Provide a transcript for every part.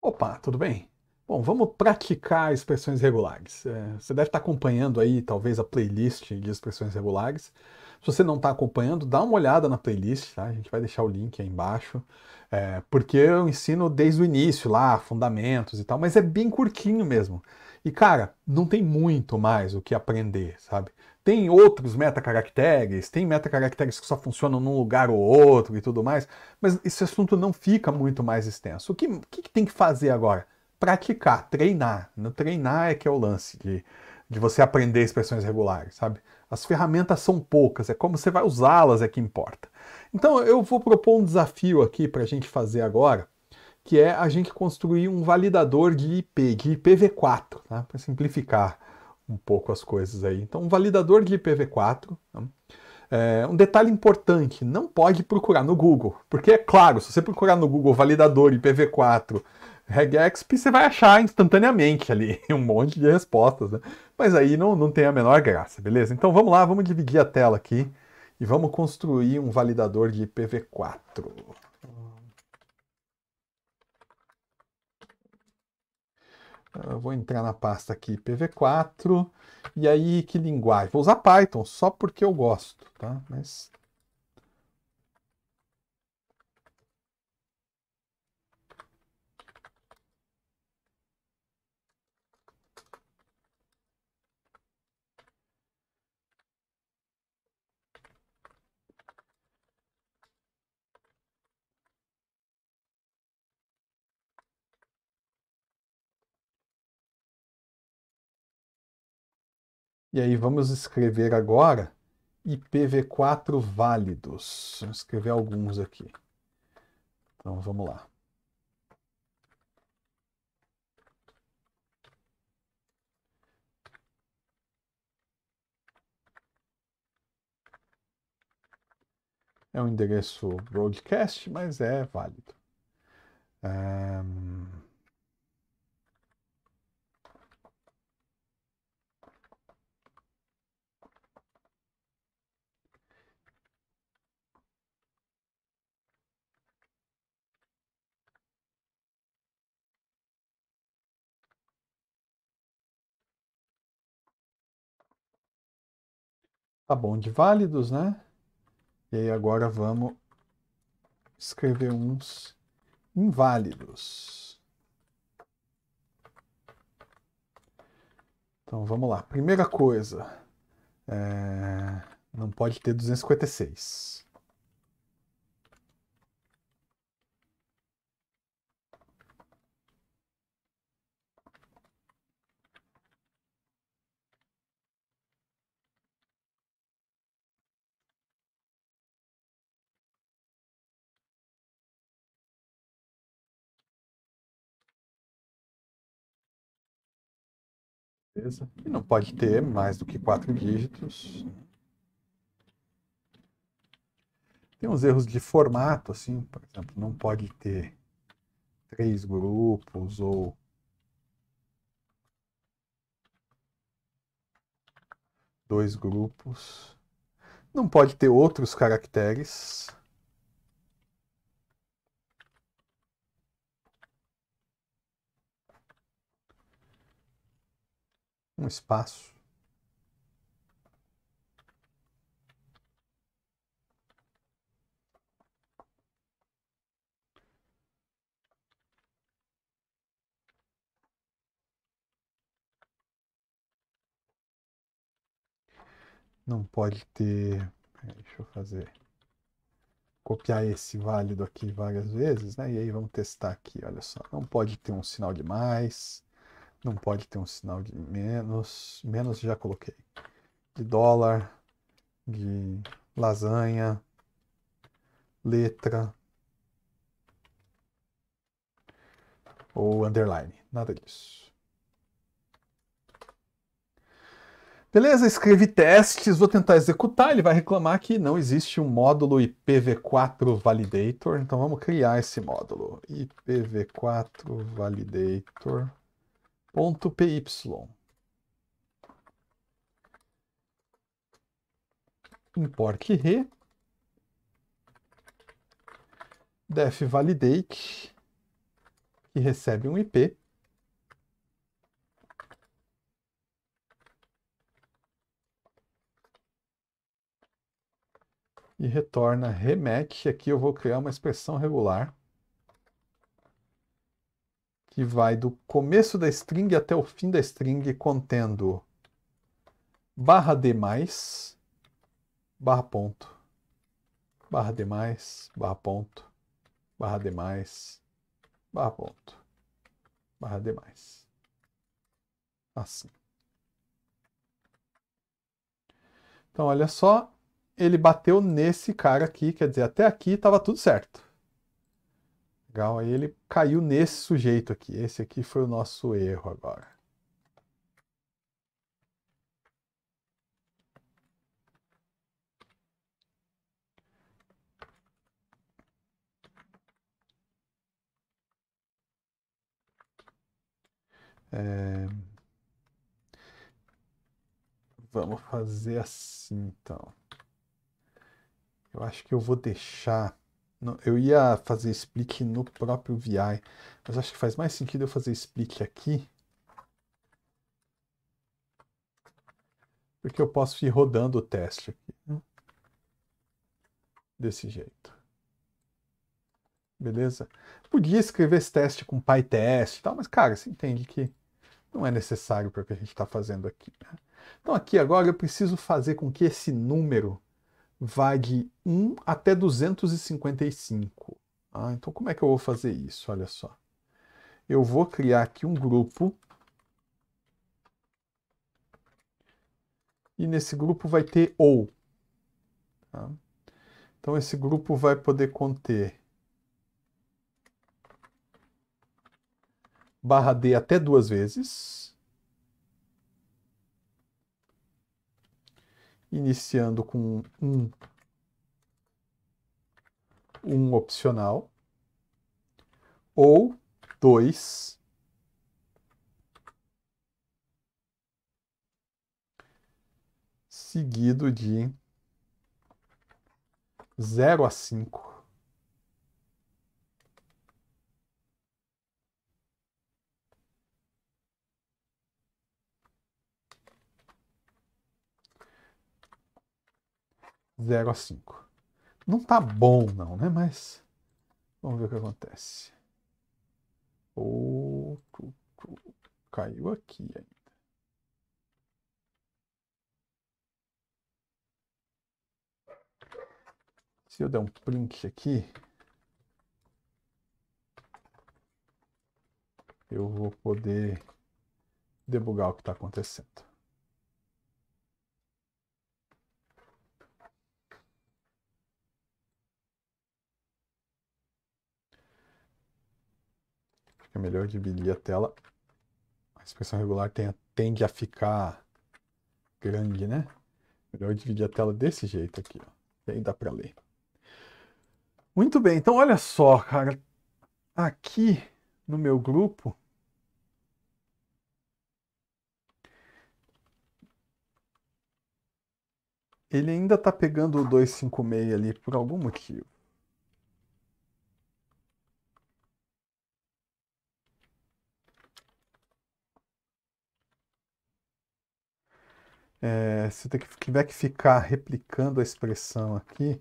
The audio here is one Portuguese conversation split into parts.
Opa, tudo bem? Bom, vamos praticar expressões regulares. É, você deve estar acompanhando aí, talvez, a playlist de expressões regulares. Se você não está acompanhando, dá uma olhada na playlist, tá? A gente vai deixar o link aí embaixo, é, porque eu ensino desde o início lá, fundamentos e tal, mas é bem curtinho mesmo. E, cara, não tem muito mais o que aprender, sabe? tem outros meta meta-caracteres, tem meta meta-caracteres que só funcionam num lugar ou outro e tudo mais, mas esse assunto não fica muito mais extenso. O que, o que tem que fazer agora? Praticar, treinar. No treinar é que é o lance de, de você aprender expressões regulares, sabe? As ferramentas são poucas, é como você vai usá-las é que importa. Então eu vou propor um desafio aqui para a gente fazer agora, que é a gente construir um validador de IP, de IPv4, para tá? simplificar um pouco as coisas aí. Então, um validador de IPv4. Né? Tá? É, um detalhe importante, não pode procurar no Google, porque é claro, se você procurar no Google validador IPv4 RegExp, você vai achar instantaneamente ali um monte de respostas, né? mas aí não, não tem a menor graça, beleza? Então vamos lá, vamos dividir a tela aqui e vamos construir um validador de IPv4. Eu vou entrar na pasta aqui PV4. E aí, que linguagem? Vou usar Python, só porque eu gosto, tá? Mas E aí vamos escrever agora IPv4 válidos. Vamos escrever alguns aqui. Então vamos lá. É um endereço broadcast, mas é válido. Um... Tá bom de válidos, né? E aí agora vamos escrever uns inválidos. Então vamos lá. Primeira coisa, é... não pode ter 256. Beleza? E não pode ter mais do que quatro dígitos. Tem uns erros de formato, assim, por exemplo, não pode ter três grupos ou dois grupos. Não pode ter outros caracteres. um espaço. Não pode ter. Deixa eu fazer. Copiar esse válido aqui várias vezes, né? E aí vamos testar aqui, olha só. Não pode ter um sinal de mais não pode ter um sinal de menos. Menos já coloquei. De dólar, de lasanha, letra ou underline. Nada disso. Beleza, escrevi testes, vou tentar executar. Ele vai reclamar que não existe um módulo IPv4 validator, então vamos criar esse módulo. IPv4 validator ponto py. Import re def validate que recebe um IP e retorna remac Aqui eu vou criar uma expressão regular que vai do começo da string até o fim da string, contendo barra D mais, barra ponto, barra D mais, barra ponto, barra D mais, barra ponto, barra D mais. Assim. Então, olha só, ele bateu nesse cara aqui, quer dizer, até aqui estava tudo certo. Legal, aí ele caiu nesse sujeito aqui. Esse aqui foi o nosso erro agora. É... Vamos fazer assim, então. Eu acho que eu vou deixar eu ia fazer split no próprio VI, mas acho que faz mais sentido eu fazer split aqui. Porque eu posso ir rodando o teste aqui. Né? Desse jeito. Beleza? Podia escrever esse teste com PyTest e tal, mas, cara, você entende que não é necessário para o que a gente está fazendo aqui. Né? Então, aqui agora eu preciso fazer com que esse número vai de 1 até 255. Ah, então, como é que eu vou fazer isso? Olha só. Eu vou criar aqui um grupo. E nesse grupo vai ter ou. Tá? Então, esse grupo vai poder conter barra D até duas vezes. iniciando com um, um opcional, ou dois seguido de zero a cinco 0 a 5. Não tá bom não, né? Mas vamos ver o que acontece. outro caiu aqui ainda. Se eu der um print aqui, eu vou poder debugar o que está acontecendo. fica é melhor dividir a tela. A inspeção regular tem, tende a ficar grande, né? Melhor dividir a tela desse jeito aqui, ó. E aí dá para ler. Muito bem, então olha só, cara. Aqui no meu grupo, ele ainda está pegando o 256 ali por algum motivo. É, se eu tiver que ficar replicando a expressão aqui,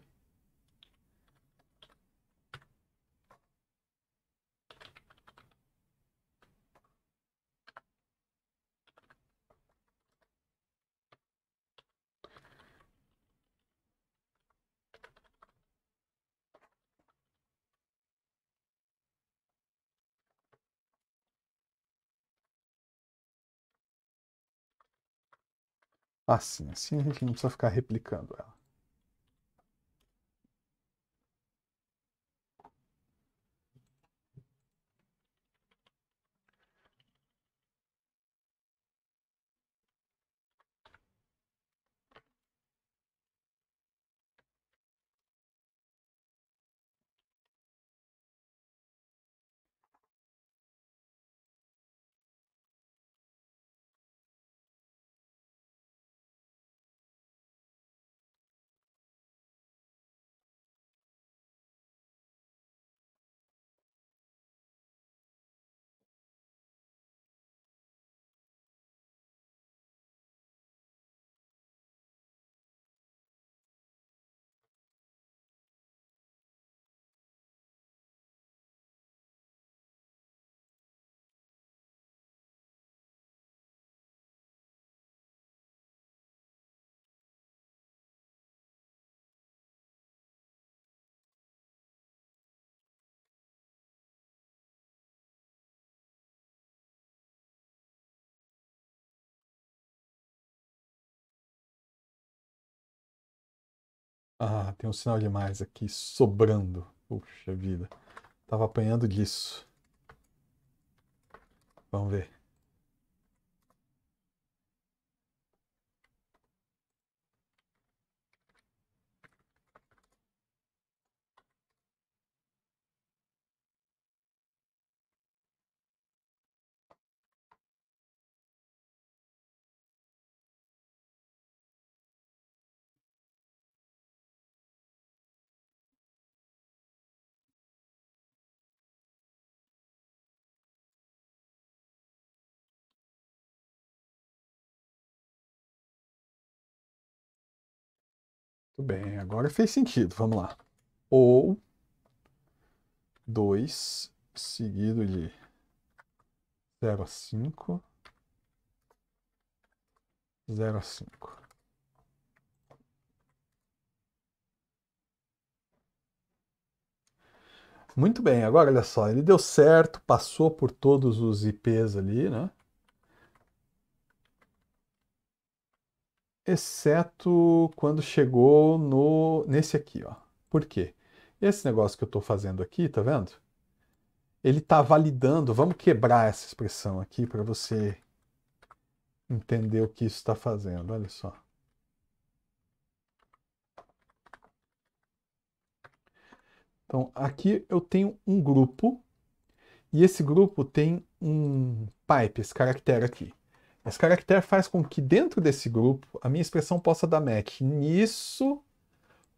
assim. Assim a gente não precisa ficar replicando ela. Ah, tem um sinal de mais aqui sobrando. Puxa vida. Tava apanhando disso. Vamos ver. Muito bem, agora fez sentido, vamos lá. Ou 2 seguido de 0 a 5, 0 a 5. Muito bem, agora olha só, ele deu certo, passou por todos os IPs ali, né? exceto quando chegou no nesse aqui, ó. Por quê? Esse negócio que eu estou fazendo aqui, tá vendo? Ele está validando, vamos quebrar essa expressão aqui para você entender o que isso está fazendo, olha só. Então, aqui eu tenho um grupo, e esse grupo tem um pipe, esse caractere aqui. Esse caractere faz com que dentro desse grupo a minha expressão possa dar match nisso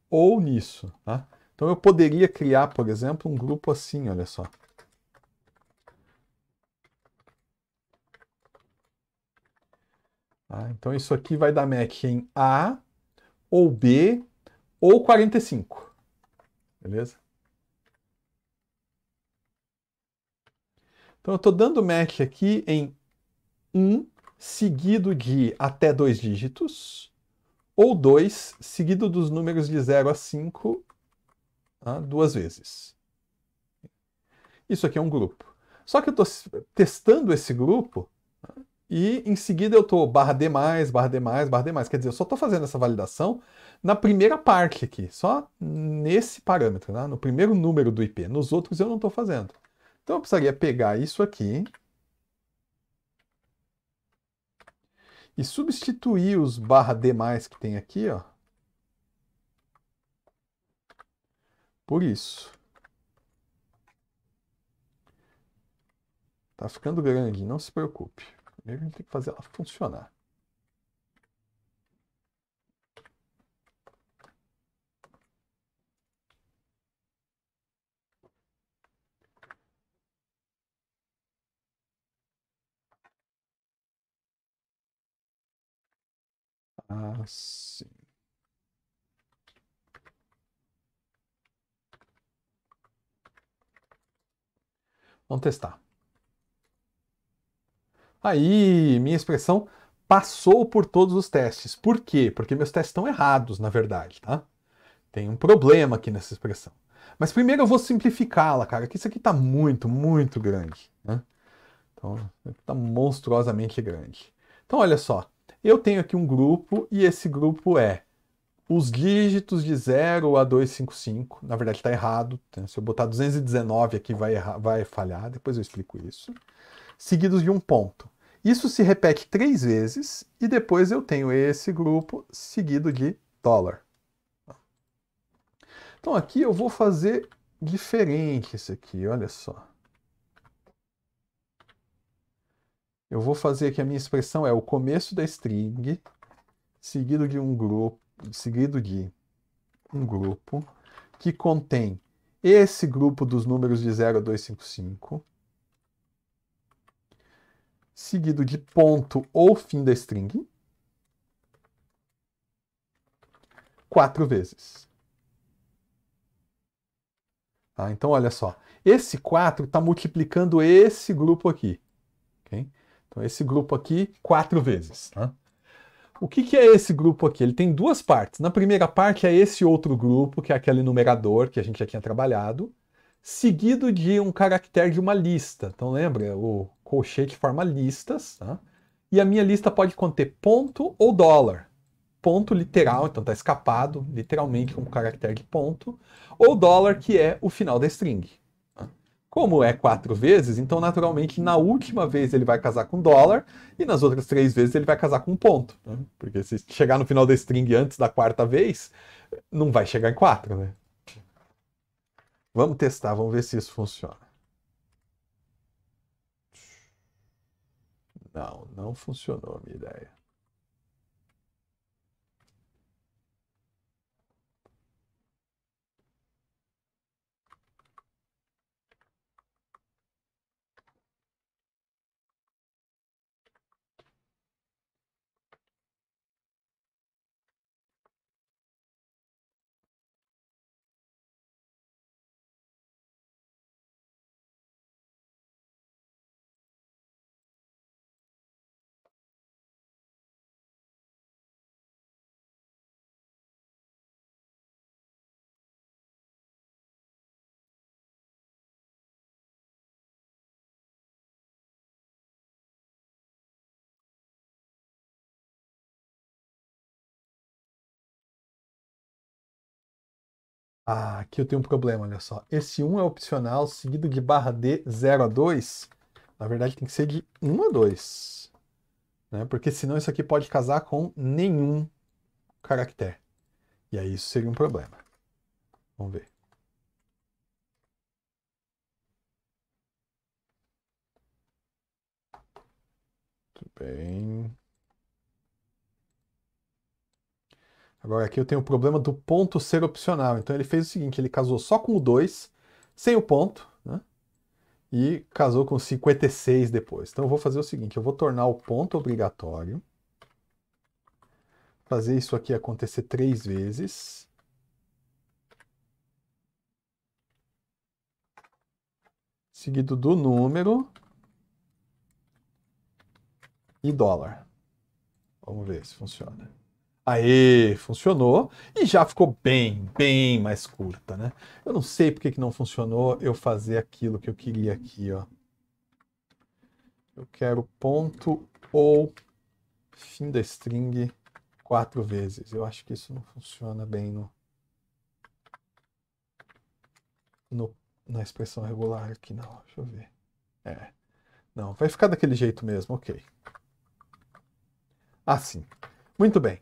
ou nisso. Tá? Então eu poderia criar, por exemplo, um grupo assim, olha só. Tá? Então isso aqui vai dar match em A, ou B, ou 45. Beleza? Então eu estou dando match aqui em 1, seguido de até dois dígitos, ou 2 seguido dos números de 0 a 5 tá? Ah, duas vezes. Isso aqui é um grupo. Só que eu estou testando esse grupo ah, e em seguida eu estou barra D+, barra D+, barra D+. Quer dizer, eu só estou fazendo essa validação na primeira parte aqui, só nesse parâmetro, né? no primeiro número do IP. Nos outros eu não estou fazendo. Então eu precisaria pegar isso aqui, e substituir os barra D mais que tem aqui, ó, por isso. Tá ficando grande, não se preocupe. Primeiro a gente tem que fazer ela funcionar. Assim. Vamos testar. Aí, minha expressão passou por todos os testes. Por quê? Porque meus testes estão errados, na verdade, tá? Tem um problema aqui nessa expressão. Mas primeiro eu vou simplificá-la, cara, que isso aqui tá muito, muito grande, né? Então, tá monstruosamente grande. Então, olha só eu tenho aqui um grupo e esse grupo é os dígitos de 0 a 255. Na verdade, está errado. Né? Se eu botar 219 aqui, vai, errar, vai falhar. Depois eu explico isso. Seguidos de um ponto. Isso se repete três vezes e depois eu tenho esse grupo seguido de dólar. Então aqui eu vou fazer diferente isso aqui, olha só. eu vou fazer aqui a minha expressão é o começo da string seguido de um grupo, seguido de um grupo que contém esse grupo dos números de 0 a 255 seguido de ponto ou fim da string quatro vezes. Tá? Então, olha só. Esse 4 está multiplicando esse grupo aqui. Okay? Então, esse grupo aqui, quatro vezes. Né? O que, que, é esse grupo aqui? Ele tem duas partes. Na primeira parte é esse outro grupo, que é aquele numerador que a gente já tinha trabalhado, seguido de um caractere de uma lista. Então, lembra? É o colchete forma listas. Né? E a minha lista pode conter ponto ou dólar ponto literal, então está escapado, literalmente com um caractere de ponto, ou dólar, que é o final da string. Como é quatro vezes, então naturalmente na última vez ele vai casar com dólar e nas outras três vezes ele vai casar com ponto. Né? Porque se chegar no final da string antes da quarta vez, não vai chegar em quatro, né? Vamos testar, vamos ver se isso funciona. Não, não funcionou a minha ideia. Ah, aqui eu tenho um problema, olha só. Esse 1 é opcional, seguido de barra D 0 a 2. Na verdade, tem que ser de 1 a 2. Né? Porque senão isso aqui pode casar com nenhum caractere. E aí isso seria um problema. Vamos ver. Tudo bem. Agora aqui eu tenho o problema do ponto ser opcional. Então ele fez o seguinte, ele casou só com o 2, sem o ponto, né? e casou com 56 depois. Então eu vou fazer o seguinte, eu vou tornar o ponto obrigatório, fazer isso aqui acontecer três vezes. Seguido do número e dólar. Vamos ver se funciona. Aê, funcionou e já ficou bem, bem mais curta, né? Eu não sei porque que não funcionou eu fazer aquilo que eu queria aqui, ó. Eu quero ponto ou fim da string quatro vezes. Eu acho que isso não funciona bem no, no na expressão regular aqui, não. Deixa eu ver. É. Não, vai ficar daquele jeito mesmo, ok. Assim. Muito bem.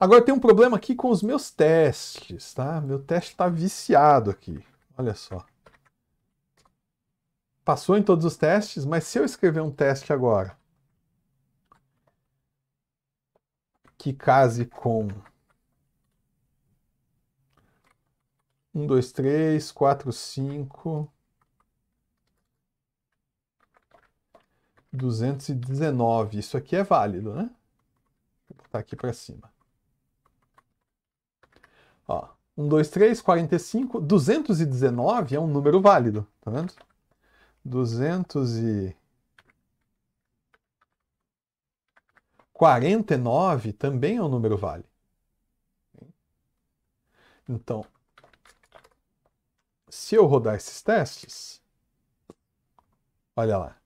Agora tem um problema aqui com os meus testes, tá? Meu teste está viciado aqui. Olha só. Passou em todos os testes, mas se eu escrever um teste agora que case com 1, 2, 3, 4, 5, 219. Isso aqui é válido, né? Vou botar aqui para cima. Ó, 1, 2, 3, 45. 219 é um número válido, tá vendo? 249 também é um número válido. Então, se eu rodar esses testes, olha lá,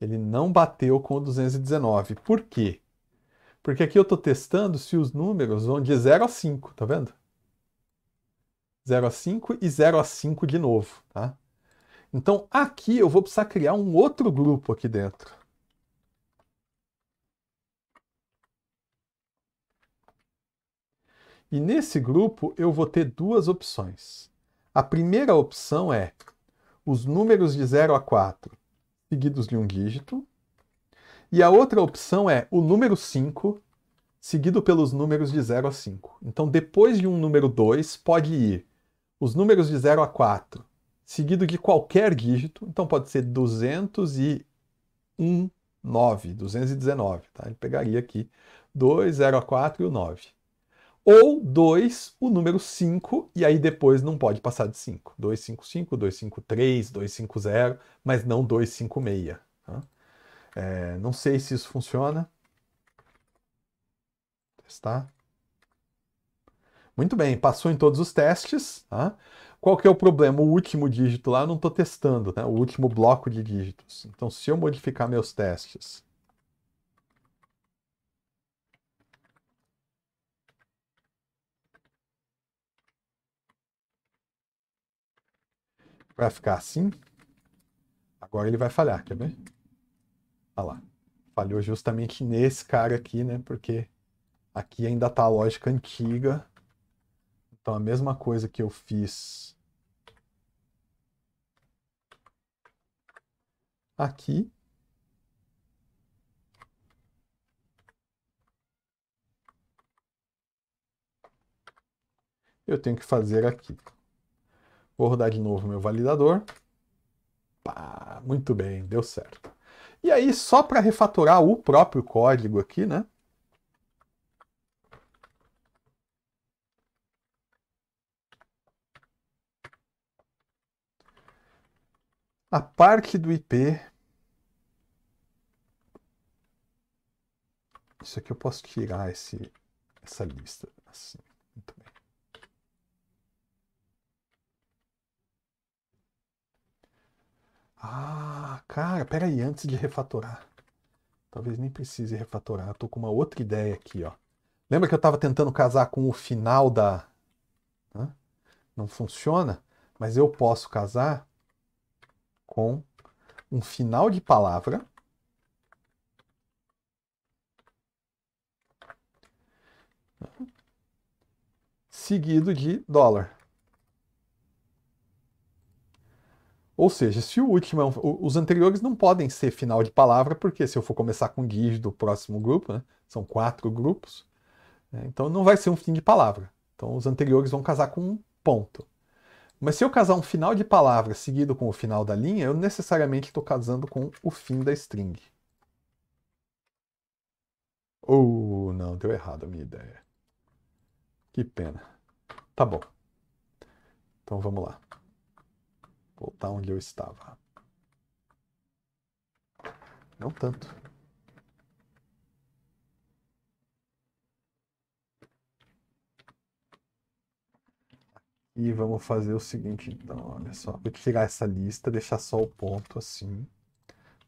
ele não bateu com o 219. Por quê? Porque aqui eu estou testando se os números vão de 0 a 5, tá vendo? 0 a 5 e 0 a 5 de novo, tá? Então aqui eu vou precisar criar um outro grupo aqui dentro. E nesse grupo eu vou ter duas opções. A primeira opção é os números de 0 a 4 seguidos de um dígito. E a outra opção é o número 5 seguido pelos números de 0 a 5. Então depois de um número 2 pode ir os números de 0 a 4, seguido de qualquer dígito, então pode ser 201, 9, 219, tá? Ele pegaria aqui 2, 0 a 4 e o 9. Ou 2, o número 5, e aí depois não pode passar de 5. 255, 253, 250, mas não 256. Tá? É, não sei se isso funciona. Testar. Muito bem, passou em todos os testes. Tá? Qual que é o problema? O último dígito lá eu não estou testando, né? o último bloco de dígitos. Então, se eu modificar meus testes vai ficar assim. Agora ele vai falhar, quer ver? Olha lá. Falhou justamente nesse cara aqui, né? Porque aqui ainda tá a lógica antiga então, a mesma coisa que eu fiz aqui, eu tenho que fazer aqui. Vou rodar de novo meu validador. Pá, muito bem, deu certo. E aí, só para refatorar o próprio código aqui, né? a parte do IP. Isso aqui eu posso tirar esse, essa lista. Assim, muito bem. Ah, cara, peraí, antes de refatorar. Talvez nem precise refatorar. Eu tô com uma outra ideia aqui, ó. Lembra que eu estava tentando casar com o final da. Não funciona, mas eu posso casar com um final de palavra seguido de dólar. Ou seja, se o último, é os anteriores não podem ser final de palavra, porque se eu for começar com guiz do próximo grupo, né, são quatro grupos, né, então não vai ser um fim de palavra. Então os anteriores vão casar com um ponto. Mas se eu casar um final de palavra seguido com o final da linha, eu necessariamente estou casando com o fim da string. Ou não, deu errado a minha ideia. Que pena. Tá bom. Então vamos lá. Voltar onde eu estava. Não tanto. E vamos fazer o seguinte, então, olha só. Vou tirar essa lista, deixar só o ponto assim.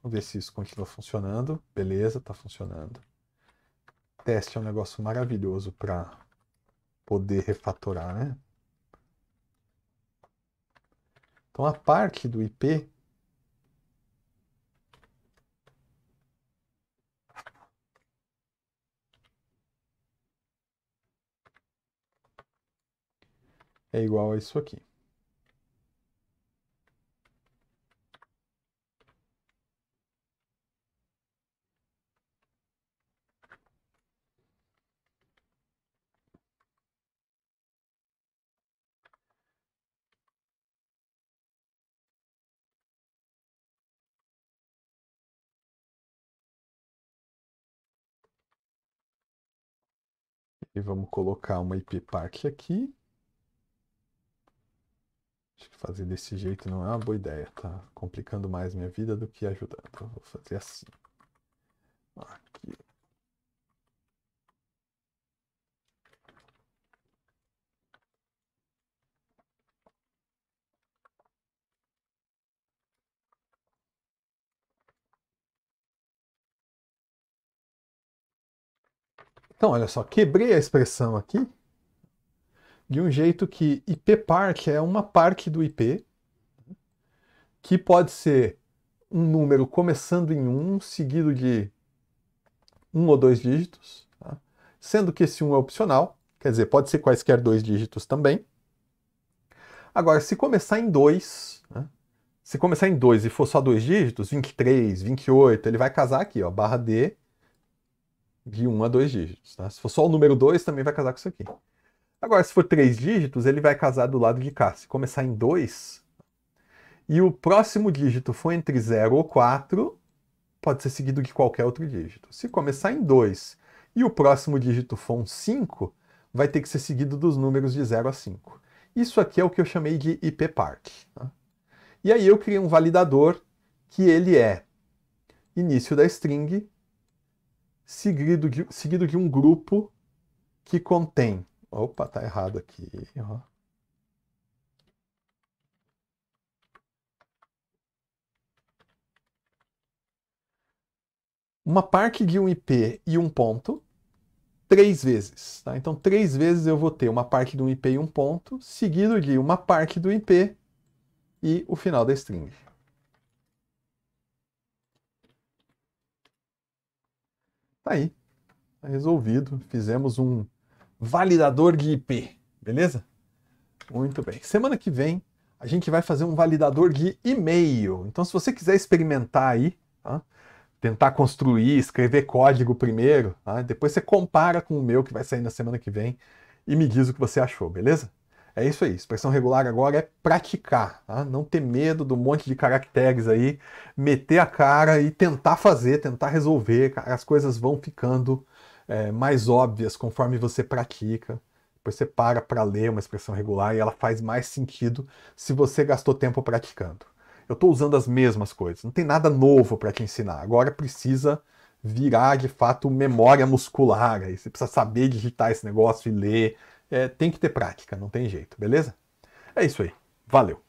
Vamos ver se isso continua funcionando. Beleza, está funcionando. Teste é um negócio maravilhoso para poder refatorar, né? Então, a parte do IP é igual a isso aqui. E vamos colocar uma IP Park aqui. Acho que fazer desse jeito não é uma boa ideia. Tá complicando mais minha vida do que ajudando. vou fazer assim. Aqui. Então, olha só, quebrei a expressão aqui de um jeito que IP park é uma parte do IP, que pode ser um número começando em 1, um, seguido de um ou dois dígitos, tá? sendo que esse 1 um é opcional, quer dizer, pode ser quaisquer dois dígitos também. Agora, se começar em 2, né? se começar em 2 e for só dois dígitos, 23, 28, ele vai casar aqui, ó, barra D de 1 um a dois dígitos. Tá? Se for só o número 2, também vai casar com isso aqui. Agora, se for três dígitos, ele vai casar do lado de cá. Se começar em 2 e o próximo dígito for entre 0 ou 4, pode ser seguido de qualquer outro dígito. Se começar em 2 e o próximo dígito for um 5, vai ter que ser seguido dos números de 0 a 5. Isso aqui é o que eu chamei de IP Park. Tá? E aí eu criei um validador que ele é início da string seguido de, seguido de um grupo que contém Opa, tá errado aqui, ó. Uma park-IP e um ponto três vezes. Tá? Então, três vezes eu vou ter uma parte do IP e um ponto, seguido de uma parte do IP e o final da string. Tá aí. Tá resolvido. Fizemos um validador de IP, beleza? Muito bem. Semana que vem a gente vai fazer um validador de e-mail. Então, se você quiser experimentar aí, tá? tentar construir, escrever código primeiro, tá? depois você compara com o meu que vai sair na semana que vem e me diz o que você achou, beleza? É isso aí. Expressão regular agora é praticar, tá? não ter medo do monte de caracteres aí, meter a cara e tentar fazer, tentar resolver. As coisas vão ficando é, mais óbvias conforme você pratica. Depois você para para ler uma expressão regular e ela faz mais sentido se você gastou tempo praticando. Eu estou usando as mesmas coisas, não tem nada novo para te ensinar. Agora precisa virar de fato memória muscular. Aí você precisa saber digitar esse negócio e ler. É, tem que ter prática, não tem jeito, beleza? É isso aí. Valeu!